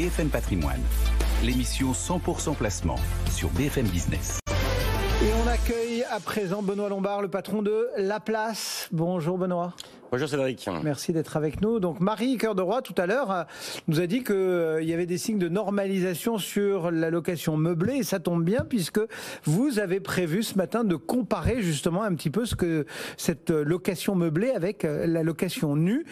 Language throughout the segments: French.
BFM Patrimoine, l'émission 100% placement sur BFM Business. Et on accueille à présent Benoît Lombard, le patron de La Place. Bonjour Benoît. Bonjour Cédric. Merci d'être avec nous. Donc Marie Cœur de Roi, tout à l'heure, euh, nous a dit qu'il euh, y avait des signes de normalisation sur la location meublée. Et ça tombe bien puisque vous avez prévu ce matin de comparer justement un petit peu ce que cette euh, location meublée avec la location nue.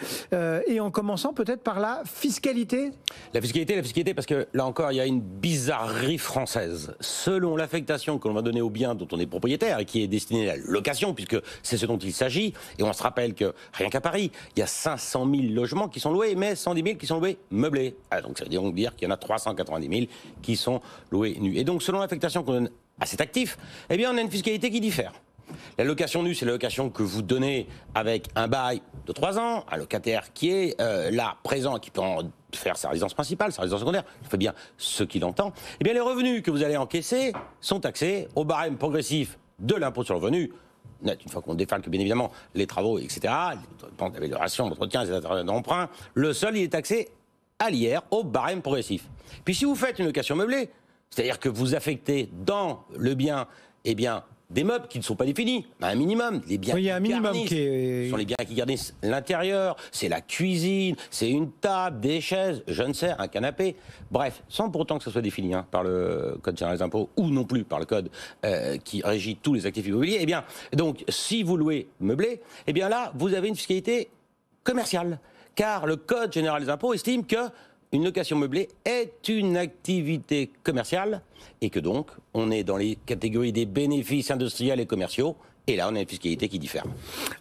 Et en commençant peut-être par la fiscalité. La fiscalité, la fiscalité, parce que là encore, il y a une bizarrerie française. Selon l'affectation que l'on va donner au bien dont on est propriétaire et qui est destiné à la location, puisque c'est ce dont il s'agit, et on se rappelle que rien à qu'à Paris, il y a 500 000 logements qui sont loués, mais 110 000 qui sont loués meublés. Ah, donc ça veut dire qu'il y en a 390 000 qui sont loués nus. Et donc selon l'affectation qu'on donne à cet actif, eh bien on a une fiscalité qui diffère. La location nue, c'est la location que vous donnez avec un bail de 3 ans, un locataire qui est euh, là, présent, qui peut en faire sa résidence principale, sa résidence secondaire, il fait bien ce qu'il entend. Eh bien, les revenus que vous allez encaisser sont taxés au barème progressif de l'impôt sur le revenu, une fois qu'on défalque bien évidemment les travaux, etc., les dépenses d'amélioration, d'entretien, etc., d'emprunt, le sol, il est taxé à l'IR, au barème progressif. Puis si vous faites une location meublée, c'est-à-dire que vous affectez dans le bien, eh bien, des meubles qui ne sont pas définis, un minimum, les biens minimum qui sont les biens qui garnissent l'intérieur, c'est la cuisine, c'est une table, des chaises, je ne sais, un canapé. Bref, sans pourtant que ce soit défini hein, par le Code général des impôts ou non plus par le Code euh, qui régit tous les actifs immobiliers, eh bien, donc, si vous louez meublé, eh bien là, vous avez une fiscalité commerciale. Car le Code général des impôts estime que une location meublée est une activité commerciale et que donc on est dans les catégories des bénéfices industriels et commerciaux et là, on a une fiscalité qui diffère.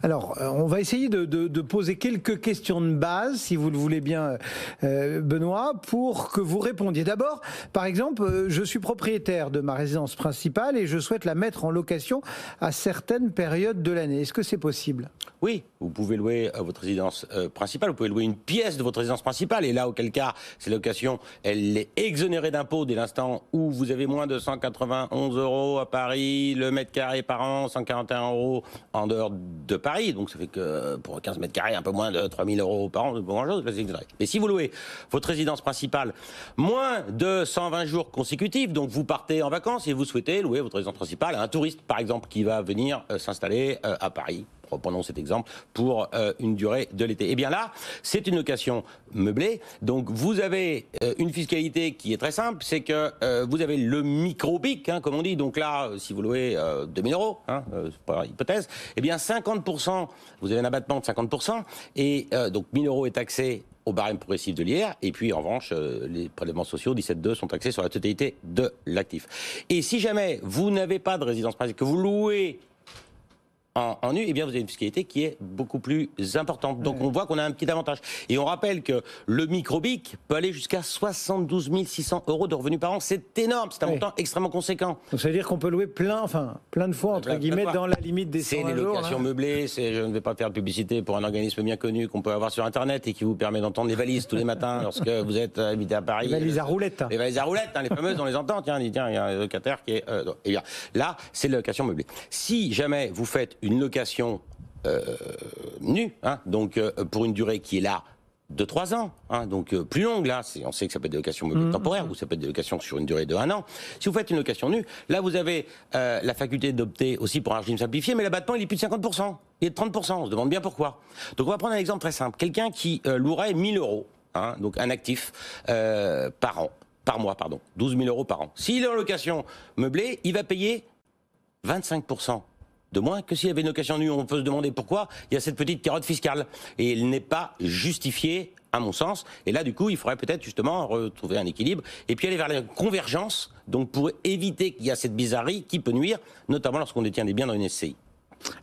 Alors, euh, on va essayer de, poser quelques questions de base, si vous le voulez bien, euh, Benoît, pour que vous répondiez. D'abord, par exemple, euh, je suis propriétaire de ma résidence principale et je souhaite la mettre en location à certaines périodes de l'année. Est-ce que c'est possible Oui, vous pouvez louer votre résidence principale, vous pouvez louer une pièce de votre résidence principale, et là, auquel cas, cette location, elle est exonérée d'impôt dès l'instant où vous avez moins de 191 euros à Paris, le mètre carré par an, 141 euros en dehors de Paris, donc ça fait que euh, pour 15 mètres carrés, un peu moins de 3000 euros par an, c'est pas grand-chose. Mais si vous louez votre résidence principale moins de 120 jours consécutifs, donc vous partez en vacances et vous souhaitez louer votre résidence principale à un touriste, par exemple, qui va venir euh, s'installer euh, à Paris, prenons cet exemple, pour euh, une durée de l'été. Eh bien là, c'est une location meublée. Donc vous avez euh, une fiscalité qui est très simple, c'est que euh, vous avez le micro-pic, hein, comme on dit. Donc là, si vous louez 2000 euros, hein, par hypothèse, eh bien 50%, vous avez un abattement de 50%, et donc 1000 euros est taxé au barème progressif de l'IR, et puis en revanche, les prélèvements sociaux 17,2 sont taxés sur la totalité de l'actif. Et si jamais vous n'avez pas de résidence principale, que vous louez en, nu, eh bien, vous avez une fiscalité qui est beaucoup plus importante. Donc, on voit qu'on a un petit avantage. Et on rappelle que le microbic peut aller jusqu'à 72 600 euros de revenus par an. C'est énorme. C'est un montant extrêmement conséquent. Donc, ça veut dire qu'on peut louer plein, enfin, plein de fois, entre guillemets, dans la limite des C'est les locations hein. meublées. Je ne vais pas faire de publicité pour un organisme bien connu qu'on peut avoir sur Internet et qui vous permet d'entendre les valises tous les matins lorsque vous êtes habité à Paris. Les valises à roulettes. Les valises à roulettes, hein, les fameuses, on les entend. Tiens, il y a un locataire qui est. bien, euh, là, c'est les locations meublées. Si jamais vous faites une location euh, nue, hein, donc euh, pour une durée qui est là de 3 ans, hein, donc euh, plus longue là, on sait que ça peut être des locations mmh. temporaires ou ça peut être des locations sur une durée de 1 an. Si vous faites une location nue, là vous avez la faculté d'opter aussi pour un régime simplifié, mais l'abattement il est plus de 50%, il est de 30%, on se demande bien pourquoi. Donc on va prendre un exemple très simple, quelqu'un qui louerait 1000 euros, hein, donc un actif par an, par mois pardon, 12 000 euros par an. S'il est en location meublée, il va payer 25% de moins que s'il y avait une occasion nue. On peut se demander pourquoi il y a cette petite carotte fiscale. Et elle n'est pas justifiée, à mon sens. Et là, du coup, il faudrait peut-être justement retrouver un équilibre et puis aller vers la convergence, donc pour éviter qu'il y a cette bizarrerie qui peut nuire, notamment lorsqu'on détient des biens dans une SCI.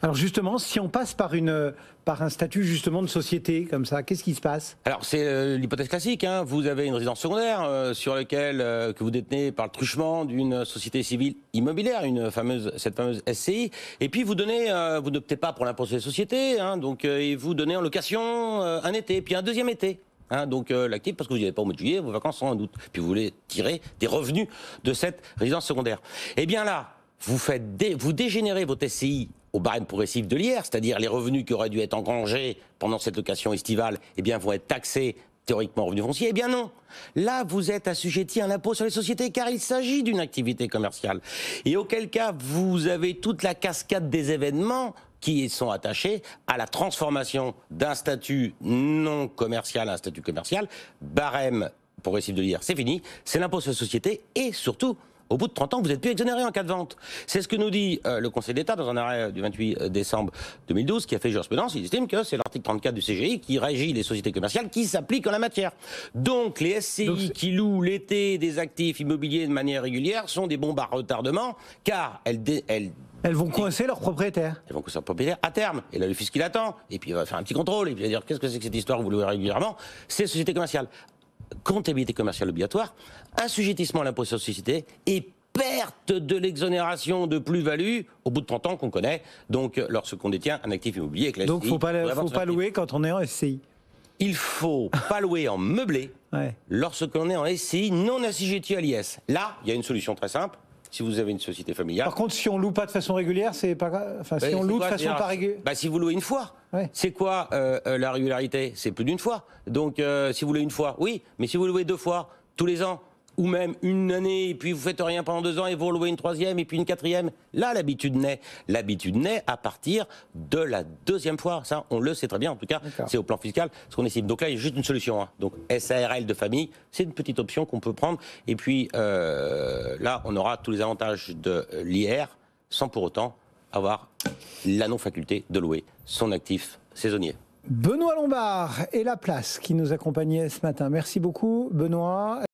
Alors justement, si on passe par, une, par un statut justement de société comme ça, qu'est-ce qui se passe Alors c'est euh, l'hypothèse classique, hein. vous avez une résidence secondaire euh, sur laquelle euh, que vous détenez par le truchement d'une société civile immobilière, une fameuse, cette fameuse SCI, et puis vous donnez, vous n'optez pas pour l'impôt sur les sociétés, hein. donc et vous donnez en location un été, puis un deuxième été. Hein. donc l'actif, parce que vous n'y allez pas au mois de juillet, vos vacances sont en août. Puis vous voulez tirer des revenus de cette résidence secondaire. Eh bien là, vous, faites vous dégénérez votre SCI au barème progressif de l'IR, c'est-à-dire les revenus qui auraient dû être engrangés pendant cette location estivale, eh bien, vont être taxés théoriquement revenus fonciers. Eh bien non. Là, vous êtes assujetti à un impôt sur les sociétés car il s'agit d'une activité commerciale. Et auquel cas, vous avez toute la cascade des événements qui sont attachés à la transformation d'un statut non commercial à un statut commercial. Barème progressif de l'IR, c'est fini. C'est l'impôt sur les sociétés et surtout, au bout de 30 ans, vous n'êtes plus exonéré en cas de vente. C'est ce que nous dit euh, le Conseil d'État dans un arrêt du 28 euh, décembre 2012 qui a fait jurisprudence. Il estime que c'est l'article 34 du CGI qui régit les sociétés commerciales qui s'appliquent en la matière. Donc les SCI qui louent l'été des actifs immobiliers de manière régulière sont des bombes à retardement car elles, elles vont coincer leurs propriétaires. Elles vont coincer leurs propriétaires à terme. Et là, le fisc, il attend. Et puis, il va faire un petit contrôle. Et puis, il va dire Qu'est-ce que c'est que cette histoire vous louez régulièrement C'est société commerciale comptabilité commerciale obligatoire, assujettissement à l'impôt sur société et perte de l'exonération de plus-value au bout de 30 ans qu'on connaît, donc euh, lorsqu'on détient un actif immobilier. classique. donc il ne faut pas, louer quand on est en SCI il faut pas louer en meublé ouais. lorsque est en SCI non assujetti à l'IS. Là, il y a une solution très simple, si vous avez une société familiale. Par contre, si on loue pas de façon régulière, c'est pas. Enfin, si on loue de façon pas régulière. Bah, si vous louez une fois. C'est quoi euh, euh, la régularité C'est plus d'une fois. Donc, euh, si vous louez une fois, oui. Mais si vous louez deux fois, tous les ans, ou même une année, et puis vous faites rien pendant deux ans, et vous louez une troisième, et puis une quatrième. Là, l'habitude naît. L'habitude naît à partir de la deuxième fois. Ça, on le sait très bien. En tout cas, c'est au plan fiscal ce qu'on estime. Donc là, il y a juste une solution. Hein. Donc SARL de famille, c'est une petite option qu'on peut prendre. Et puis euh, là, on aura tous les avantages de l'IR, sans pour autant avoir la non-faculté de louer son actif saisonnier. Benoît Lombard et La Place qui nous accompagnait ce matin. Merci beaucoup, Benoît.